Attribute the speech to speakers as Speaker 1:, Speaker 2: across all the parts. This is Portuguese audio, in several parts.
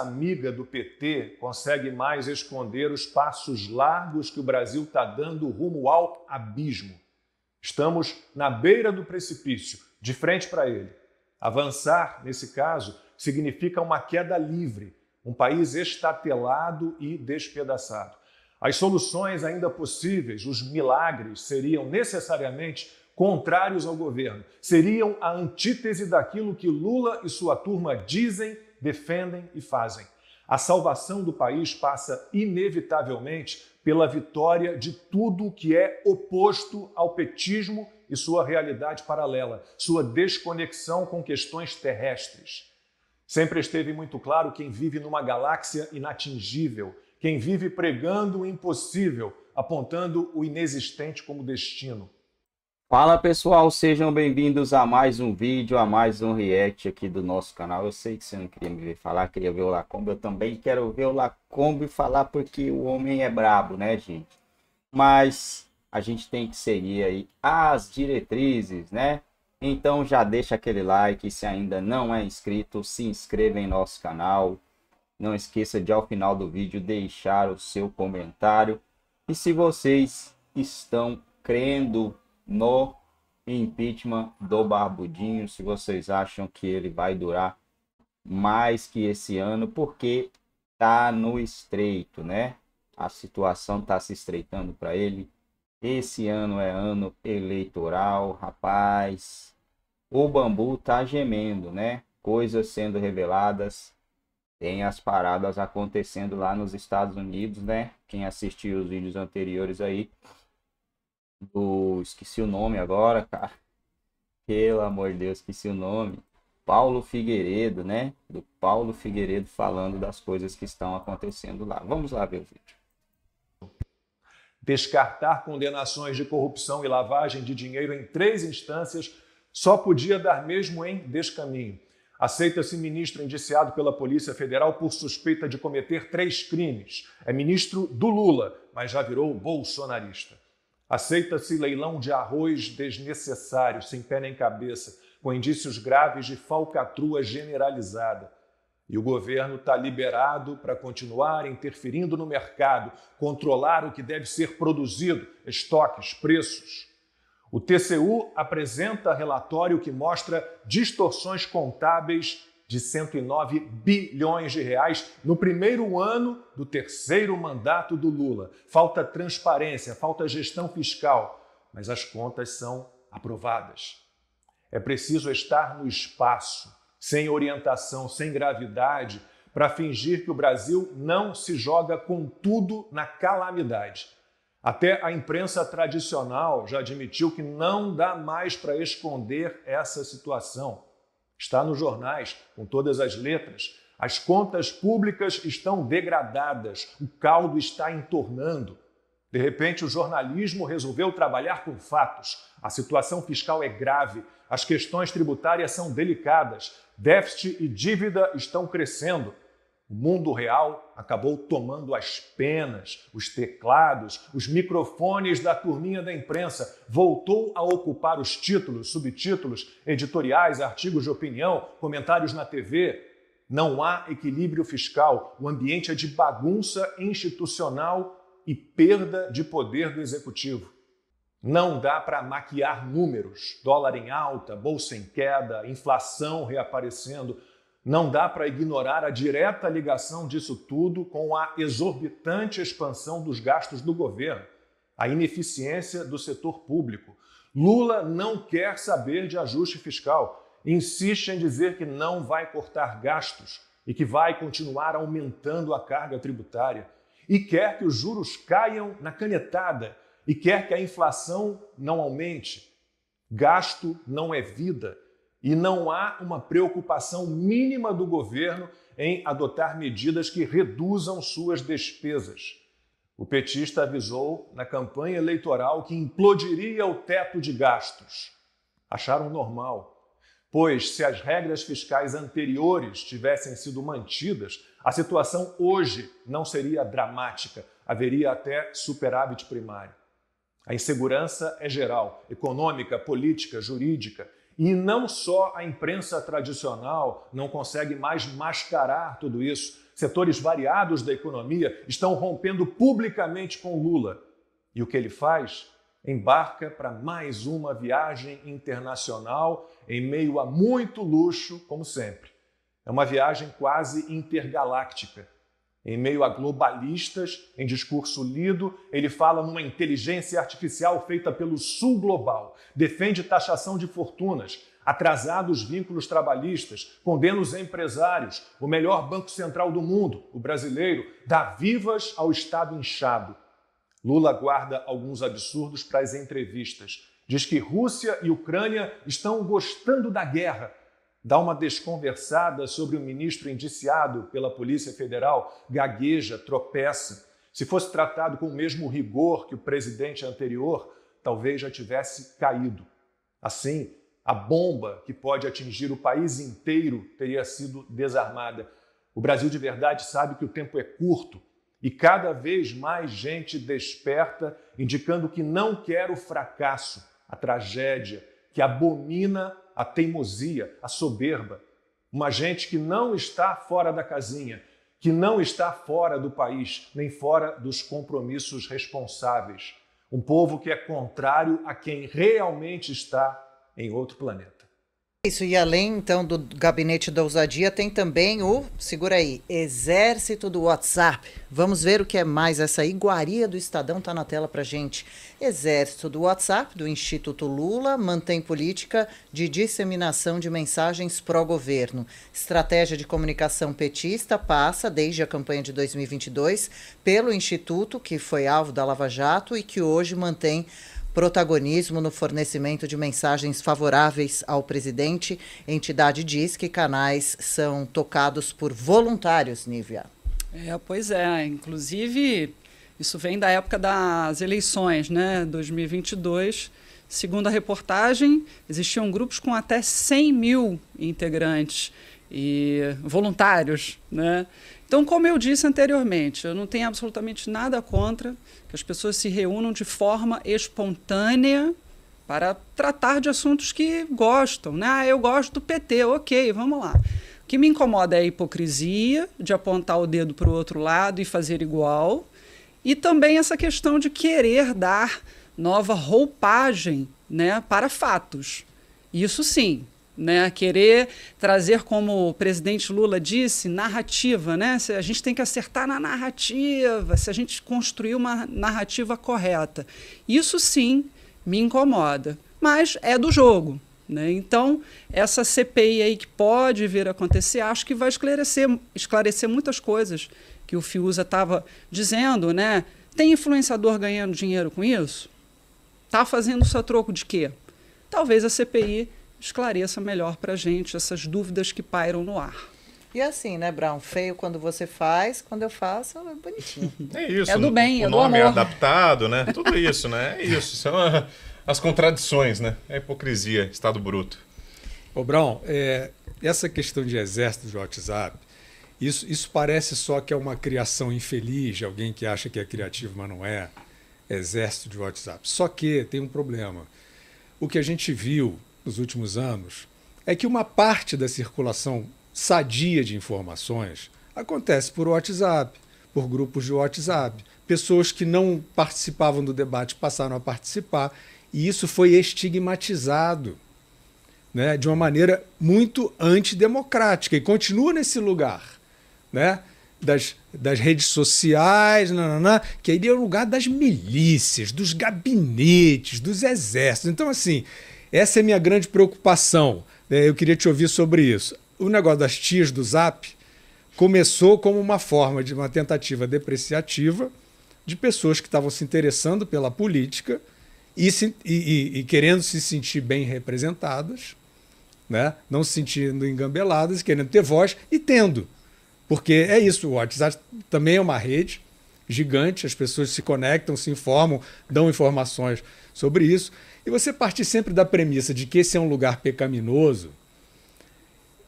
Speaker 1: amiga do PT consegue mais esconder os passos largos que o Brasil está dando rumo ao abismo. Estamos na beira do precipício, de frente para ele. Avançar, nesse caso, significa uma queda livre, um país estatelado e despedaçado. As soluções ainda possíveis, os milagres, seriam necessariamente contrários ao governo, seriam a antítese daquilo que Lula e sua turma dizem defendem e fazem. A salvação do país passa, inevitavelmente, pela vitória de tudo o que é oposto ao petismo e sua realidade paralela, sua desconexão com questões terrestres. Sempre esteve muito claro quem vive numa galáxia inatingível, quem vive pregando o impossível, apontando o inexistente como destino.
Speaker 2: Fala pessoal, sejam bem-vindos a mais um vídeo, a mais um react aqui do nosso canal. Eu sei que você não queria me ver falar, queria ver o Lacombe, eu também quero ver o Lacombe falar porque o homem é brabo, né, gente? Mas a gente tem que seguir aí as diretrizes, né? Então já deixa aquele like, se ainda não é inscrito, se inscreva em nosso canal. Não esqueça de ao final do vídeo deixar o seu comentário. E se vocês estão crendo no impeachment do Barbudinho, se vocês acham que ele vai durar mais que esse ano, porque tá no estreito, né? A situação tá se estreitando para ele. Esse ano é ano eleitoral, rapaz. O bambu tá gemendo, né? Coisas sendo reveladas, tem as paradas acontecendo lá nos Estados Unidos, né? Quem assistiu os vídeos anteriores aí do. Esqueci o nome agora, cara. Pelo amor de Deus, esqueci o nome. Paulo Figueiredo, né? Do Paulo Figueiredo falando das coisas que estão acontecendo lá. Vamos lá ver o vídeo.
Speaker 1: Descartar condenações de corrupção e lavagem de dinheiro em três instâncias só podia dar mesmo em descaminho. Aceita-se ministro indiciado pela Polícia Federal por suspeita de cometer três crimes. É ministro do Lula, mas já virou bolsonarista. Aceita-se leilão de arroz desnecessário, sem pé nem cabeça, com indícios graves de falcatrua generalizada. E o governo está liberado para continuar interferindo no mercado, controlar o que deve ser produzido, estoques, preços. O TCU apresenta relatório que mostra distorções contábeis de 109 bilhões de reais no primeiro ano do terceiro mandato do Lula. Falta transparência, falta gestão fiscal, mas as contas são aprovadas. É preciso estar no espaço, sem orientação, sem gravidade, para fingir que o Brasil não se joga com tudo na calamidade. Até a imprensa tradicional já admitiu que não dá mais para esconder essa situação está nos jornais, com todas as letras. As contas públicas estão degradadas, o caldo está entornando. De repente, o jornalismo resolveu trabalhar com fatos. A situação fiscal é grave, as questões tributárias são delicadas, déficit e dívida estão crescendo, o mundo real acabou tomando as penas, os teclados, os microfones da turminha da imprensa, voltou a ocupar os títulos, subtítulos, editoriais, artigos de opinião, comentários na TV. Não há equilíbrio fiscal, o ambiente é de bagunça institucional e perda de poder do executivo. Não dá para maquiar números, dólar em alta, bolsa em queda, inflação reaparecendo não dá para ignorar a direta ligação disso tudo com a exorbitante expansão dos gastos do governo, a ineficiência do setor público. Lula não quer saber de ajuste fiscal, insiste em dizer que não vai cortar gastos e que vai continuar aumentando a carga tributária, e quer que os juros caiam na canetada, e quer que a inflação não aumente. Gasto não é vida e não há uma preocupação mínima do governo em adotar medidas que reduzam suas despesas. O petista avisou na campanha eleitoral que implodiria o teto de gastos. Acharam normal, pois se as regras fiscais anteriores tivessem sido mantidas, a situação hoje não seria dramática, haveria até superávit primário. A insegurança é geral, econômica, política, jurídica, e não só a imprensa tradicional não consegue mais mascarar tudo isso, setores variados da economia estão rompendo publicamente com Lula. E o que ele faz? Embarca para mais uma viagem internacional em meio a muito luxo, como sempre. É uma viagem quase intergaláctica. Em meio a globalistas, em discurso lido, ele fala numa inteligência artificial feita pelo Sul Global, defende taxação de fortunas, atrasado os vínculos trabalhistas, condena os empresários, o melhor banco central do mundo, o brasileiro, dá vivas ao Estado inchado. Lula guarda alguns absurdos para as entrevistas. Diz que Rússia e Ucrânia estão gostando da guerra dá uma desconversada sobre o ministro indiciado pela Polícia Federal, gagueja, tropeça. Se fosse tratado com o mesmo rigor que o presidente anterior, talvez já tivesse caído. Assim, a bomba que pode atingir o país inteiro teria sido desarmada. O Brasil de verdade sabe que o tempo é curto e cada vez mais gente desperta indicando que não quer o fracasso, a tragédia, que abomina a teimosia, a soberba. Uma gente que não está fora da casinha, que não está fora do país, nem fora dos compromissos responsáveis.
Speaker 3: Um povo que é contrário a quem realmente está em outro planeta. Isso, e além então do gabinete da ousadia, tem também o, segura aí, exército do WhatsApp. Vamos ver o que é mais essa iguaria do Estadão, tá na tela pra gente. Exército do WhatsApp, do Instituto Lula, mantém política de disseminação de mensagens pró-governo. Estratégia de comunicação petista passa, desde a campanha de 2022, pelo Instituto, que foi alvo da Lava Jato e que hoje mantém protagonismo no fornecimento de mensagens favoráveis ao presidente. A entidade diz que canais são tocados por voluntários, Nívia.
Speaker 4: É, pois é, inclusive isso vem da época das eleições, né, 2022. Segundo a reportagem, existiam grupos com até 100 mil integrantes e voluntários, né? Então, como eu disse anteriormente, eu não tenho absolutamente nada contra que as pessoas se reúnam de forma espontânea para tratar de assuntos que gostam, né? Ah, eu gosto do PT, ok, vamos lá. O que me incomoda é a hipocrisia de apontar o dedo para o outro lado e fazer igual, e também essa questão de querer dar nova roupagem, né, para fatos. Isso sim, né? Querer trazer, como o presidente Lula disse, narrativa, né? Se A gente tem que acertar na narrativa, se a gente construir uma narrativa correta. Isso sim me incomoda, mas é do jogo. Né? Então, essa CPI aí que pode vir a acontecer, acho que vai esclarecer, esclarecer muitas coisas que o Fiuza estava dizendo, né? Tem influenciador ganhando dinheiro com isso? Tá fazendo isso a troco de quê? Talvez a CPI esclareça melhor para a gente essas dúvidas que pairam no ar.
Speaker 3: E assim, né, Brown? Feio quando você faz, quando eu faço, é bonitinho. É isso. É do bem, é o é do nome é amor. é
Speaker 5: adaptado, né? Tudo isso, né? É isso. São é as contradições, né? A hipocrisia, estado bruto.
Speaker 6: Ô, Brown, é, essa questão de exército de WhatsApp, isso, isso parece só que é uma criação infeliz de alguém que acha que é criativo, mas não é. Exército de WhatsApp. Só que tem um problema. O que a gente viu nos últimos anos é que uma parte da circulação sadia de informações acontece por WhatsApp, por grupos de WhatsApp. Pessoas que não participavam do debate passaram a participar e isso foi estigmatizado né, de uma maneira muito antidemocrática e continua nesse lugar né, das, das redes sociais, nananã, que aí é o lugar das milícias, dos gabinetes, dos exércitos. Então, assim, essa é minha grande preocupação. É, eu queria te ouvir sobre isso. O negócio das tias do Zap começou como uma forma de uma tentativa depreciativa de pessoas que estavam se interessando pela política e, se, e, e, e querendo se sentir bem representadas, né? não se sentindo engambeladas, querendo ter voz e tendo. Porque é isso, o WhatsApp também é uma rede gigante, as pessoas se conectam, se informam, dão informações sobre isso. E você partir sempre da premissa de que esse é um lugar pecaminoso,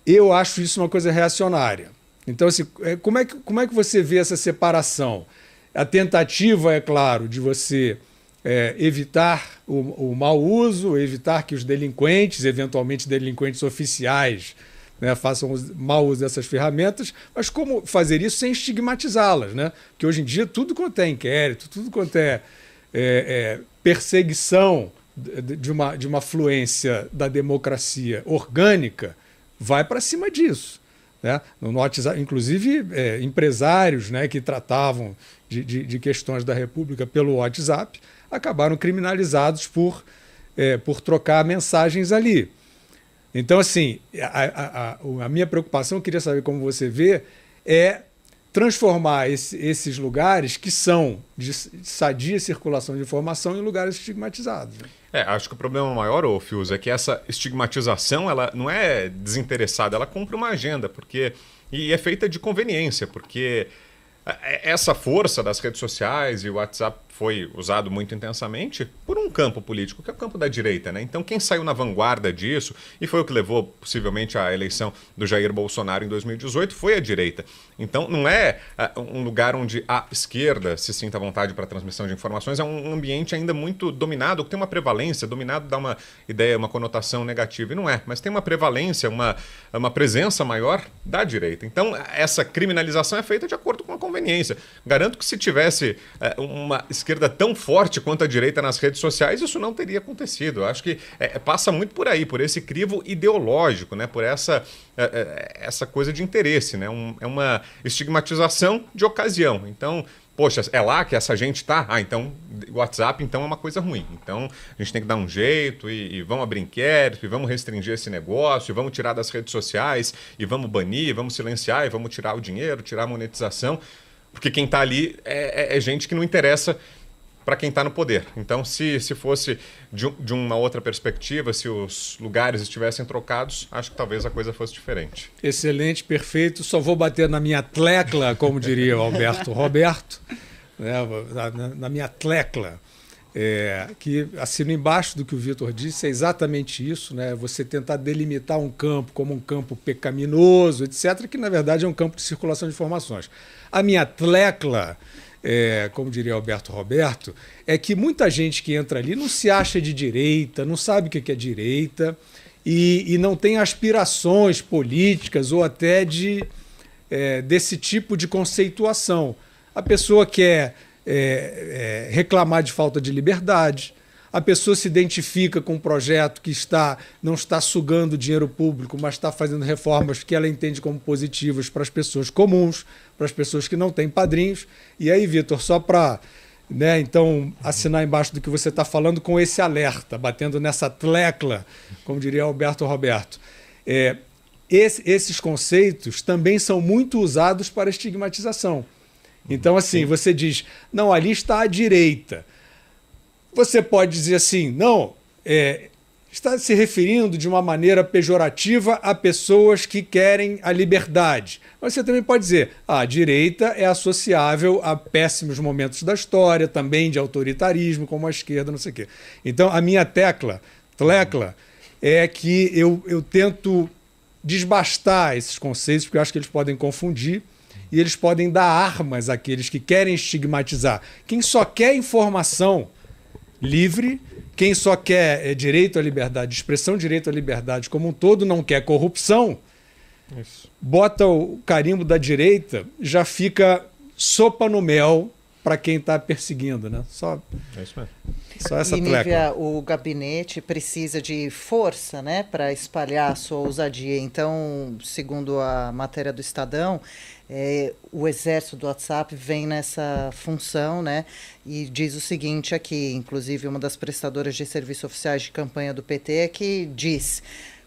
Speaker 6: eu acho isso uma coisa reacionária. Então, assim, é, como é que, como é que você vê essa separação? A tentativa, é claro, de você é, evitar o, o mau uso, evitar que os delinquentes, eventualmente delinquentes oficiais, né, façam mau uso dessas ferramentas, mas como fazer isso sem estigmatizá-las, né? Porque hoje em dia tudo quanto é inquérito, tudo quanto é, é, é perseguição de uma, de uma fluência da democracia orgânica, vai para cima disso. Né? No WhatsApp, inclusive, é, empresários né, que tratavam de, de, de, questões da República pelo WhatsApp acabaram criminalizados por, é, por trocar mensagens ali. Então, assim, a, a, a, minha preocupação, eu queria saber como você vê, é transformar esse, esses lugares que são de sadia circulação de informação em lugares estigmatizados. Né?
Speaker 5: É, acho que o problema maior, ô Fius, é que essa estigmatização, ela não é desinteressada, ela cumpre uma agenda, porque. E é feita de conveniência, porque é, é, essa força das redes sociais e o WhatsApp foi usado muito intensamente por um campo político, que é o campo da direita. Né? Então, quem saiu na vanguarda disso, e foi o que levou possivelmente à eleição do Jair Bolsonaro em 2018, foi a direita. Então, não é uh, um lugar onde a esquerda se sinta à vontade para a transmissão de informações, é um ambiente ainda muito dominado, que tem uma prevalência. Dominado dá uma ideia, uma conotação negativa, e não é, mas tem uma prevalência, uma, uma presença maior da direita. Então, essa criminalização é feita de acordo com a conveniência. Garanto que se tivesse uh, uma esquerda tão forte quanto a direita nas redes sociais, isso não teria acontecido. Eu acho que é, é passa muito por aí, por esse crivo ideológico, né? por essa, é, é, essa coisa de interesse. Né? Um, é uma estigmatização de ocasião. Então, poxa, é lá que essa gente está. Ah, então WhatsApp então é uma coisa ruim. Então a gente tem que dar um jeito e, e vamos abrir inquérito, e vamos restringir esse negócio, e vamos tirar das redes sociais, e vamos banir, e vamos silenciar, e vamos tirar o dinheiro, tirar a monetização. Porque quem está ali é, é, é gente que não interessa para quem está no poder. Então, se, se fosse de, de, uma outra perspectiva, se os lugares estivessem trocados, acho que talvez a coisa fosse diferente.
Speaker 6: Excelente, perfeito. Só vou bater na minha tecla, como diria o Alberto Roberto, né? na, na, minha tecla, é, que assino embaixo do que o Vitor disse, é exatamente isso, né? Você tentar delimitar um campo como um campo pecaminoso, etc., que na verdade é um campo de circulação de informações. A minha tlecla, é, como diria Alberto Roberto, é que muita gente que entra ali não se acha de direita, não sabe o que é direita e, e não tem aspirações políticas ou até de é, desse tipo de conceituação. A pessoa quer é, é, é, reclamar de falta de liberdade, a pessoa se identifica com um projeto que está não está sugando dinheiro público, mas está fazendo reformas que ela entende como positivas para as pessoas comuns para as pessoas que não têm padrinhos. E aí, Vitor, só para né, então assinar embaixo do que você está falando com esse alerta, batendo nessa tlecla, como diria Alberto Roberto. É, esse, esses conceitos também são muito usados para estigmatização. Então, assim, Sim. você diz, não, ali está a direita. Você pode dizer assim, não, é, está se referindo de uma maneira pejorativa a pessoas que querem a liberdade. Mas você também pode dizer, ah, a direita é associável a péssimos momentos da história, também de autoritarismo, como a esquerda, não sei o quê. Então, a minha tecla, tlecla, é que eu, eu tento desbastar esses conceitos, porque eu acho que eles podem confundir e eles podem dar armas àqueles que querem estigmatizar. Quem só quer informação livre quem só quer é, direito à liberdade de expressão, direito à liberdade como um todo, não quer corrupção, Isso. bota o carimbo da direita, já fica sopa no mel para quem está perseguindo, né? Só, é isso mesmo.
Speaker 3: Só essa e, Nívia, o gabinete precisa de força, né, para espalhar a sua ousadia. Então, segundo a matéria do Estadão, é, o exército do WhatsApp vem nessa função, né? E diz o seguinte aqui, inclusive uma das prestadoras de serviços oficiais de campanha do PT é que diz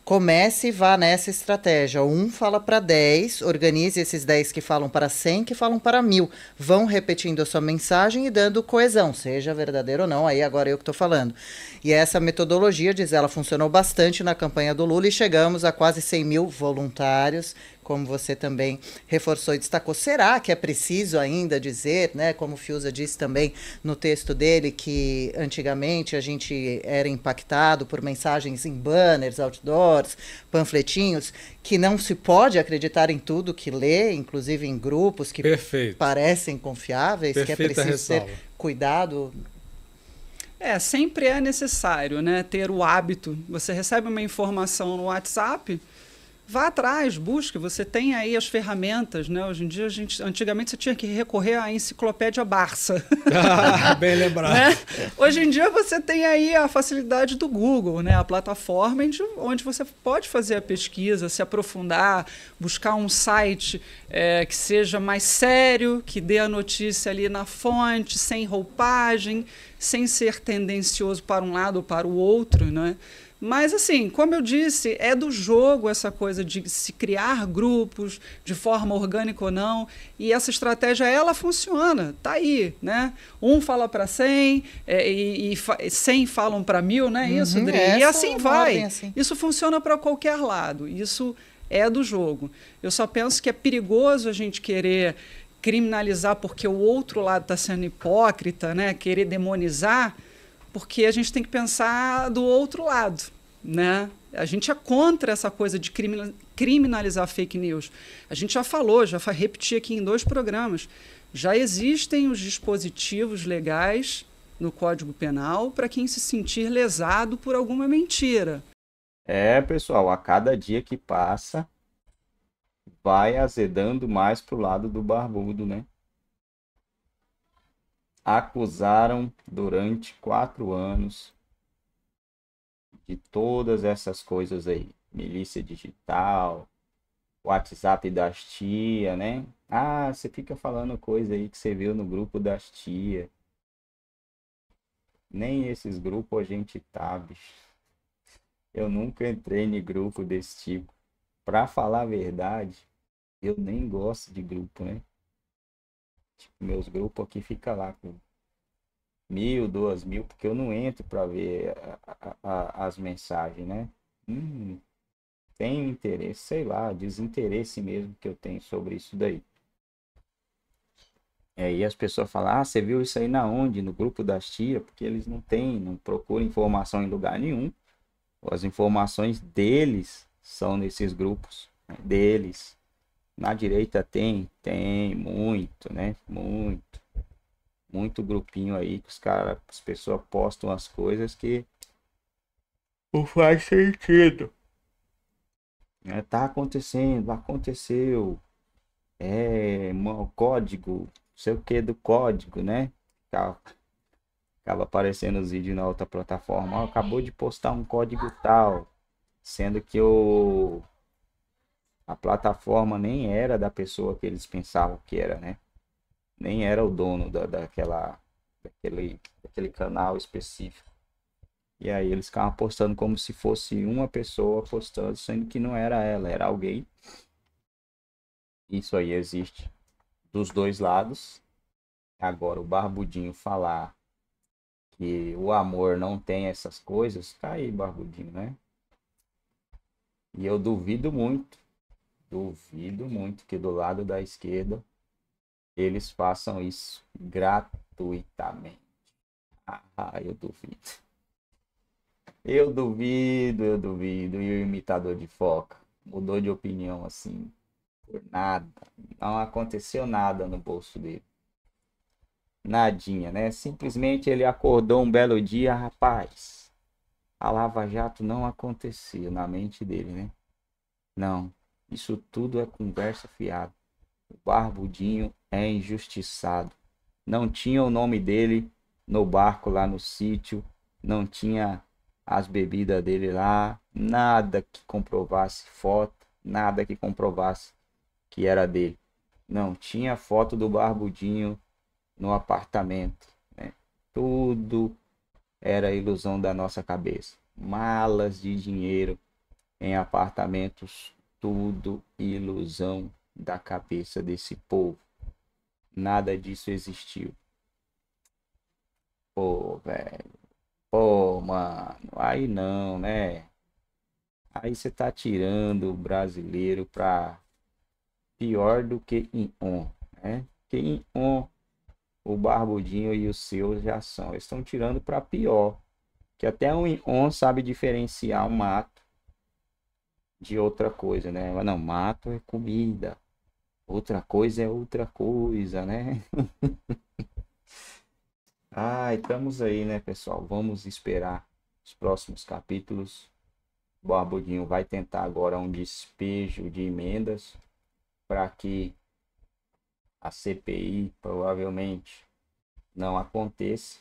Speaker 3: comece e vá nessa estratégia. Um fala para 10, organize esses 10 que falam para 100, que falam para mil. Vão repetindo a sua mensagem e dando coesão, seja verdadeiro ou não, aí agora é eu que estou falando. E essa metodologia, diz ela, funcionou bastante na campanha do Lula e chegamos a quase 100 mil voluntários como você também reforçou e destacou. Será que é preciso ainda dizer, né, como o Fiuza disse também no texto dele, que antigamente a gente era impactado por mensagens em banners, outdoors, panfletinhos, que não se pode acreditar em tudo que lê, inclusive em grupos que Perfeito. parecem confiáveis, Perfeita que é preciso ressalva. ter cuidado
Speaker 4: é, sempre é necessário, né, ter o hábito. Você recebe uma informação no WhatsApp, vá atrás, busque, você tem aí as ferramentas, né? Hoje em dia, a gente, antigamente você tinha que recorrer à enciclopédia Barça.
Speaker 6: Ah, bem lembrado. né?
Speaker 4: Hoje em dia você tem aí a facilidade do Google, né? A plataforma onde você pode fazer a pesquisa, se aprofundar, buscar um site é, que seja mais sério, que dê a notícia ali na fonte, sem roupagem, sem ser tendencioso para um lado ou para o outro, né? Mas, assim, como eu disse, é do jogo essa coisa de se criar grupos de forma orgânica ou não. E essa estratégia, ela funciona, tá aí, né? Um fala para cem é, e, e 100 falam para mil, né? isso, Dri, é E assim vai. Assim. Isso funciona para qualquer lado. Isso é do jogo. Eu só penso que é perigoso a gente querer criminalizar porque o outro lado está sendo hipócrita, né? Querer demonizar porque a gente tem que pensar do outro lado, né? A gente é contra essa coisa de criminalizar fake news. A gente já falou, já repeti aqui em dois programas, já existem os dispositivos legais no Código Penal para quem se sentir lesado por alguma mentira.
Speaker 2: É, pessoal, a cada dia que passa, vai azedando mais pro lado do barbudo, né? acusaram durante quatro anos de todas essas coisas aí. Milícia digital, WhatsApp das tia, né? Ah, você fica falando coisa aí que você viu no grupo das tia. Nem esses grupos a gente tá, bicho. Eu nunca entrei em grupo desse tipo. Pra falar a verdade, eu nem gosto de grupo, né? Tipo, meus grupos aqui fica lá com mil, duas mil, porque eu não entro para ver a, a, a, as mensagens, né? Hum, tem interesse, sei lá, desinteresse mesmo que eu tenho sobre isso daí. E aí as pessoas falam, ah, você viu isso aí na onde? No grupo das tia porque eles não têm, não procuram informação em lugar nenhum. As informações deles são nesses grupos, né? deles. Na direita tem, tem muito, né? Muito. Muito grupinho aí que os caras, as pessoas postam as coisas que não faz sentido. É, tá acontecendo, aconteceu. É, o código, não sei o que do código, né? Acaba, acaba aparecendo os vídeos na outra plataforma. acabou de postar um código tal, sendo que eu a plataforma nem era da pessoa que eles pensavam que era, né? Nem era o dono da, daquela, daquele, daquele canal específico. E aí eles ficavam postando como se fosse uma pessoa postando, sendo que não era ela, era alguém. Isso aí existe dos dois lados. Agora o Barbudinho falar que o amor não tem essas coisas, tá aí, Barbudinho, né? E eu duvido muito Duvido muito que do lado da esquerda eles façam isso gratuitamente. Ah, eu duvido. Eu duvido, eu duvido. E o imitador de foca mudou de opinião assim, por nada. Não aconteceu nada no bolso dele. Nadinha, né? Simplesmente ele acordou um belo dia, rapaz. A Lava Jato não aconteceu na mente dele, né? Não, isso tudo é conversa fiada. O barbudinho é injustiçado. Não tinha o nome dele no barco lá no sítio, não tinha as bebidas dele lá, nada que comprovasse foto, nada que comprovasse que era dele. Não tinha foto do barbudinho no apartamento, né? Tudo era ilusão da nossa cabeça. Malas de dinheiro em apartamentos tudo ilusão da cabeça desse povo. Nada disso existiu. Pô, velho. Pô, mano. Aí não, né? Aí você tá tirando o brasileiro pra pior do que em on, né? Que em on o Barbudinho e o seu já são. Eles estão tirando para pior. Que até um on sabe diferenciar um mato de outra coisa, né? Mas não, mato é comida. Outra coisa é outra coisa, né? ah, estamos aí, né, pessoal? Vamos esperar os próximos capítulos. O Barbudinho vai tentar agora um despejo de emendas para que a CPI provavelmente não aconteça.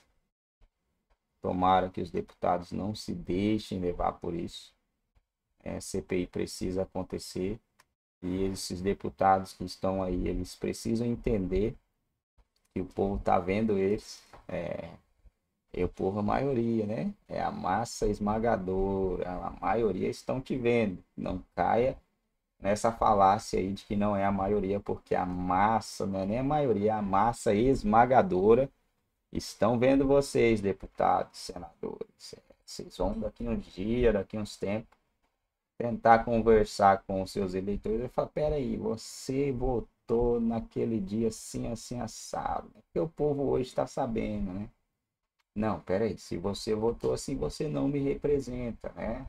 Speaker 2: Tomara que os deputados não se deixem levar por isso é, CPI precisa acontecer e esses deputados que estão aí, eles precisam entender que o povo está vendo eles, é, é o povo a maioria, né? É a massa esmagadora, a maioria estão te vendo. Não caia nessa falácia aí de que não é a maioria, porque a massa, não é nem a maioria, a massa esmagadora estão vendo vocês, deputados, senadores. É, vocês vão daqui um dia, daqui uns tempos, tentar conversar com os seus eleitores e falar: peraí, você votou naquele dia assim, assim, assado. É que o povo hoje está sabendo, né? Não, peraí, se você votou assim, você não me representa, né?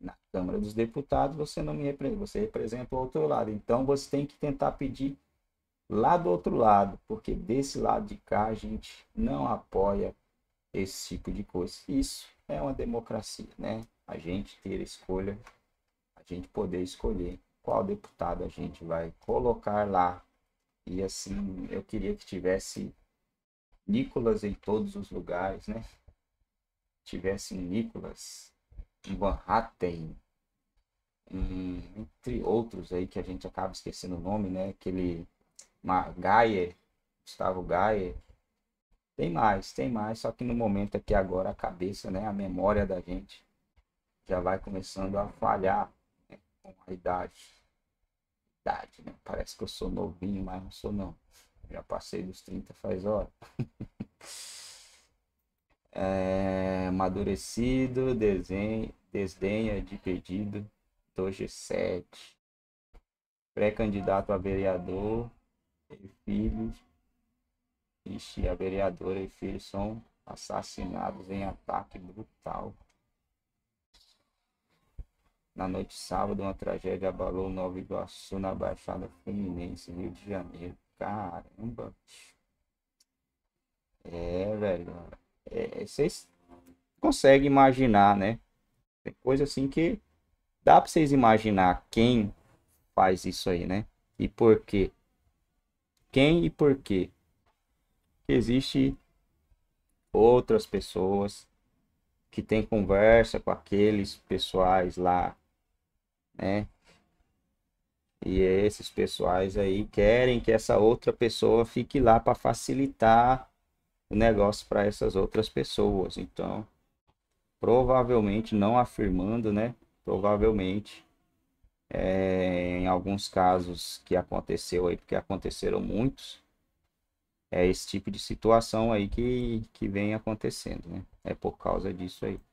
Speaker 2: Na Câmara dos Deputados você não me representa, você representa o outro lado. Então você tem que tentar pedir lá do outro lado, porque desse lado de cá a gente não apoia esse tipo de coisa. Isso é uma democracia, né? A gente ter escolha gente poder escolher qual deputado a gente vai colocar lá. E assim, eu queria que tivesse Nicolas em todos os lugares, né? Tivesse Nicolas em Manhattan, entre outros aí que a gente acaba esquecendo o nome, né? Aquele Gaia, Gustavo Gaia. Tem mais, tem mais, só que no momento aqui agora a cabeça, né, a memória da gente já vai começando a falhar com a idade. Idade, né? Parece que eu sou novinho, mas não sou não. Já passei dos 30 faz hora. é, amadurecido, desenho, desdenha de pedido do g 7 Pré-candidato a vereador e filhos. Ixi, a vereadora e filhos são assassinados em ataque brutal. Na noite de sábado, uma tragédia abalou Nova Iguaçu na Baixada Fluminense, Rio de Janeiro. Caramba! É, velho. É, é, vocês conseguem imaginar, né? Tem é coisa assim que dá para vocês imaginar quem faz isso aí, né? E por quê? Quem e por quê? existem outras pessoas que tem conversa com aqueles pessoais lá né? E é esses pessoais aí querem que essa outra pessoa fique lá para facilitar o negócio para essas outras pessoas. Então, provavelmente, não afirmando, né? Provavelmente, é, em alguns casos que aconteceu aí, porque aconteceram muitos, é esse tipo de situação aí que, que vem acontecendo, né? É por causa disso aí.